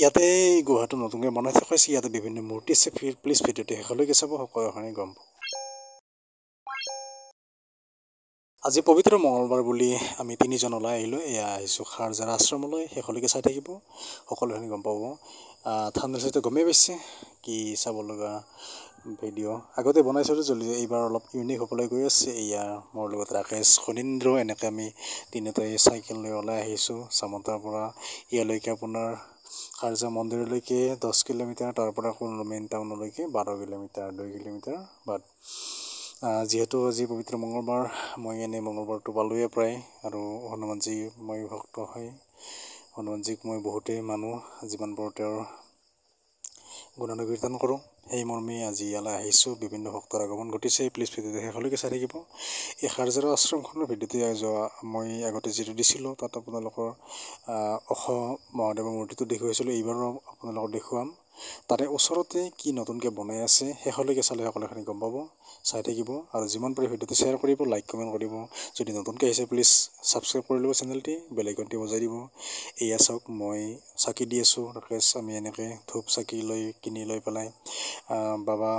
ইয়াতে এই গুহাটো নতুনকৈ বনাই থকা হৈছে ইয়াতে বিভিন্ন মূৰ্তি আছে প্লিজ ভিডিঅ'টো শেষলৈকে চাব সকলো কাৰণে গম আজি পবিত্ৰ মঙলবাৰ বুলি আমি তিনিজন ওলাই আহিলোঁ এয়া আহিছোঁ খাৰজাৰ আশ্ৰমলৈ শেষলৈকে চাই থাকিব সকলোখিনি গম পাব ঠাণ্ডা চাইটো গমেই পাইছে কি চাব লগা ভিডিঅ' আগতে বনাইছোঁ যদি এইবাৰ অলপ ইউনিক হ'বলৈ গৈ আছে এয়া মোৰ লগত ৰাকেশ খনিন্দ্ৰ এনেকৈ আমি তিনিওটাই চাইকেল লৈ ওলাই আহিছোঁ চামতাৰ পৰা ইয়ালৈকে আপোনাৰ কাৰ্যা মন্দিৰলৈকে দহ কিলোমিটাৰ তাৰপৰা আকৌ মেইন টাউনলৈকে বাৰ কিলোমিটাৰ দুই কিলোমিটাৰ বাট যিহেতু আজি পবিত্ৰ মংগলবাৰ মই এনেই মংগলবাৰটো পালোঁৱে প্ৰায় আৰু হনুমানজী মই ভক্ত হয় হনুমানজীক মই বহুতেই মানো যিমানবোৰ তেওঁৰ গুণানুকীৰ্তন কৰোঁ সেই মৰ্মে আজি ইয়ালৈ আহিছোঁ বিভিন্ন ভক্তৰ আগমন ঘটিছে এই প্লিজ ভিডিঅ'টো শেষলৈকে চাই থাকিব এই খাৰজাৰ আশ্ৰমখনৰ ভিডিঅ'টো যোৱা মই আগতে যিটো দিছিলোঁ তাত আপোনালোকৰ অসম মহাদেৱৰ মূৰ্তিটো দেখুৱাইছিলোঁ এইবাৰো আপোনালোকক দেখুৱাম তাৰে ওচৰতে কি নতুনকৈ বনাই আছে শেষলৈকে চালে সকলোখিনি গম পাব চাই থাকিব আৰু যিমান পাৰি ভিডিঅ'টো শ্বেয়াৰ কৰিব লাইক কমেণ্ট কৰিব যদি নতুনকৈ আহিছে প্লিজ ছাবস্ক্ৰাইব কৰি ল'ব চেনেলটি বেলেগ ঘণ্টি বজাই দিব এয়া চাওক মই চাকি দি আছোঁ ৰাকেশ আমি এনেকৈ ধূপ চাকি লৈ কিনি লৈ পেলাই বাবা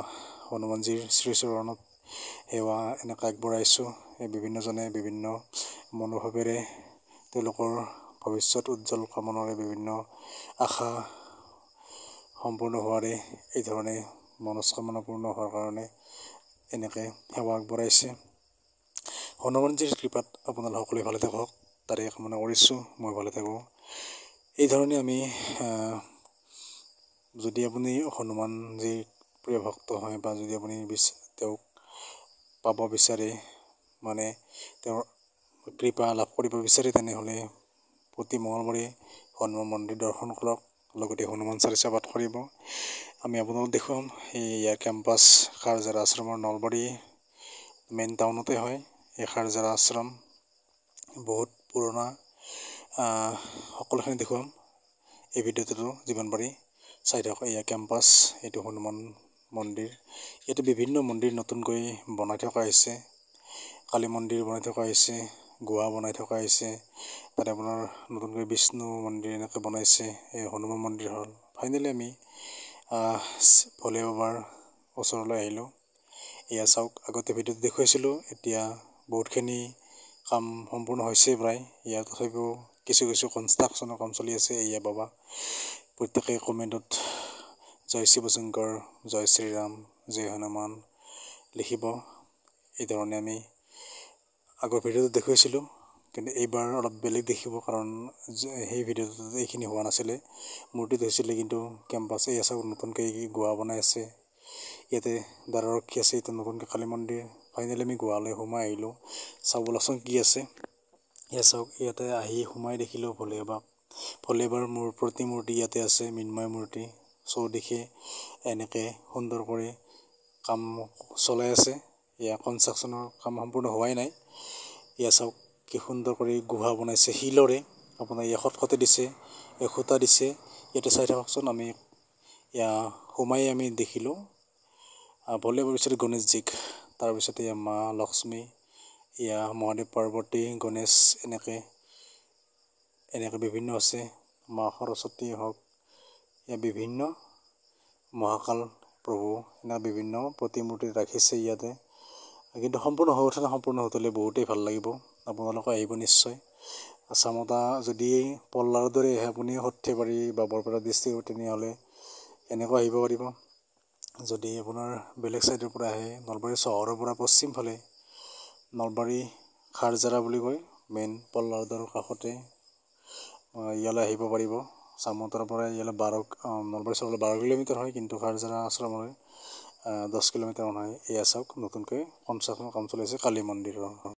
হনুমানজীৰ শ্ৰীচৰণত সেৱা এনেকৈ আগবঢ়াইছোঁ বিভিন্নজনে বিভিন্ন মনোভাৱেৰে তেওঁলোকৰ ভৱিষ্যত উজ্জ্বল কামনাৰে বিভিন্ন আশা সম্পূৰ্ণ হোৱাৰে এই ধৰণে মনস্কামনা পূৰ্ণ হোৱাৰ কাৰণে এনেকৈ সেৱা আগবঢ়াইছে হনুমানজীৰ কৃপাত আপোনালোক সকলোৱে ভালে থাকক তাৰে কামনা কৰিছোঁ মই ভালে থাকোঁ এইধৰণে আমি যদি আপুনি হনুমানজীৰ প্ৰিয় ভক্ত হয় বা যদি আপুনি তেওঁক পাব বিচাৰে মানে তেওঁৰ কৃপা লাভ কৰিব বিচাৰে তেনেহ'লে প্ৰতি মঙলবাৰে হনুমান মন্দিৰ দৰ্শন কৰক লগতে হনুমান চালিচা পাঠ কৰিব আমি আপোনালোক দেখুৱাম এই ইয়াৰ কেম্পাছ খাৰজাৰা আশ্ৰমৰ নলবাৰী মেইন টাউনতে হয় এই খাৰজাৰা আশ্ৰম বহুত পুৰণা সকলোখিনি দেখুৱাম এই ভিডিঅ'টোতো যিমান পাৰি চাই থাকক ইয়াৰ কেম্পাছ এইটো হনুমান মন্দিৰ ইয়াতে বিভিন্ন মন্দিৰ নতুনকৈ বনাই থকা হৈছে কালী মন্দিৰ বনাই থকা হৈছে গোৱা বনাই থকা হৈছে তাতে আপোনাৰ নতুনকৈ বিষ্ণু মন্দিৰ এনেকৈ বনাইছে এই হনুমান মন্দিৰ হ'ল ফাইনেলি আমি ভলে বাবাৰ ওচৰলৈ আহিলোঁ এয়া চাওক আগতে ভিডিঅ'ত দেখুৱাইছিলোঁ এতিয়া বহুতখিনি কাম সম্পূৰ্ণ হৈছে প্ৰায় ইয়াৰ তথাপিও কিছু কিছু কনষ্ট্ৰাকশ্যনৰ কাম চলি আছে এয়া বাবা প্ৰত্যেকে কমেণ্টত জয় শিৱশংকৰ জয় শ্ৰীৰাম জয় হনুমান লিখিব এইধৰণে আমি আগৰ ভিডিঅ'টো দেখুৱাইছিলোঁ কিন্তু এইবাৰ অলপ বেলেগ দেখিব কাৰণ সেই ভিডিঅ'টো এইখিনি হোৱা নাছিলে মূৰ্তিত হৈছিলে কিন্তু কেম্পাছ এই আছে নতুনকৈ গোৱা বনাই আছে ইয়াতে দাৰাৰক্ষী আছে ইয়াতে নতুনকৈ কালী মন্দিৰ ফাইনেলি আমি গোৱালৈ সোমাই আহিলোঁ চাব চাবলাচোন কি আছে ইয়াত চাওক ইয়াতে আহি সোমাই দেখিলোঁ ভলেবাব ভলেবাৰ মোৰ প্ৰতিমূৰ্তি ইয়াতে আছে মৃন্ময় মূৰ্তি চৌদিশে এনেকৈ সুন্দৰ কৰি কাম চলাই আছে এয়া কনষ্ট্ৰাকশ্যনৰ কাম সম্পূৰ্ণ হোৱাই নাই ইয়াত চাওক কি সুন্দৰ কৰি গুহা বনাইছে শিলৰে আপোনাৰ ইয়াত খটখটি দিছে এখুটা দিছে ইয়াতে চাই থাককচোন আমি ইয়াত সোমাই আমি দেখিলোঁ ভলে ভৱিষ্যতে গণেশজীক তাৰপিছতে ইয়াৰ মা লক্ষ্মী ইয়াৰ মহাদেৱ পাৰ্বতী গণেশ এনেকৈ এনেকৈ বিভিন্ন আছে মা সৰস্বতী হওক ইয়াৰ বিভিন্ন মহাকাল প্ৰভু এনে বিভিন্ন প্ৰতিমূৰ্তি ৰাখিছে ইয়াতে কিন্তু সম্পূৰ্ণ হৈ উঠে সম্পূৰ্ণ হ'বলৈ বহুতেই ভাল লাগিব আপোনালোকে আহিব নিশ্চয় আচামতা যদি পল্লাৰ দৰে আহে আপুনি সৰ্থেবাৰী বা বৰপেটা ডিষ্ট্ৰিক্ট তেনেহ'লে এনেকুৱা আহিব পাৰিব যদি আপোনাৰ বেলেগ চাইডৰ পৰা আহে নলবাৰী চহৰৰ পৰা পশ্চিমফালে নলবাৰী খাৰজাৰা বুলি কয় মেইন পল্লাৰ দৰ কাষতে ইয়ালৈ আহিব পাৰিব চামতাৰ পৰা ইয়ালৈ বাৰ নলবাৰী চহৰলৈ বাৰ কিলোমিটাৰ হয় কিন্তু খাৰজাৰা আশ্ৰমলৈ দহ কিলোমিটাৰমান হয় এয়া চাওক নতুনকৈ কনষ্ট্ৰাকশ্যনৰ কাম চলি আছে কালী মন্দিৰৰ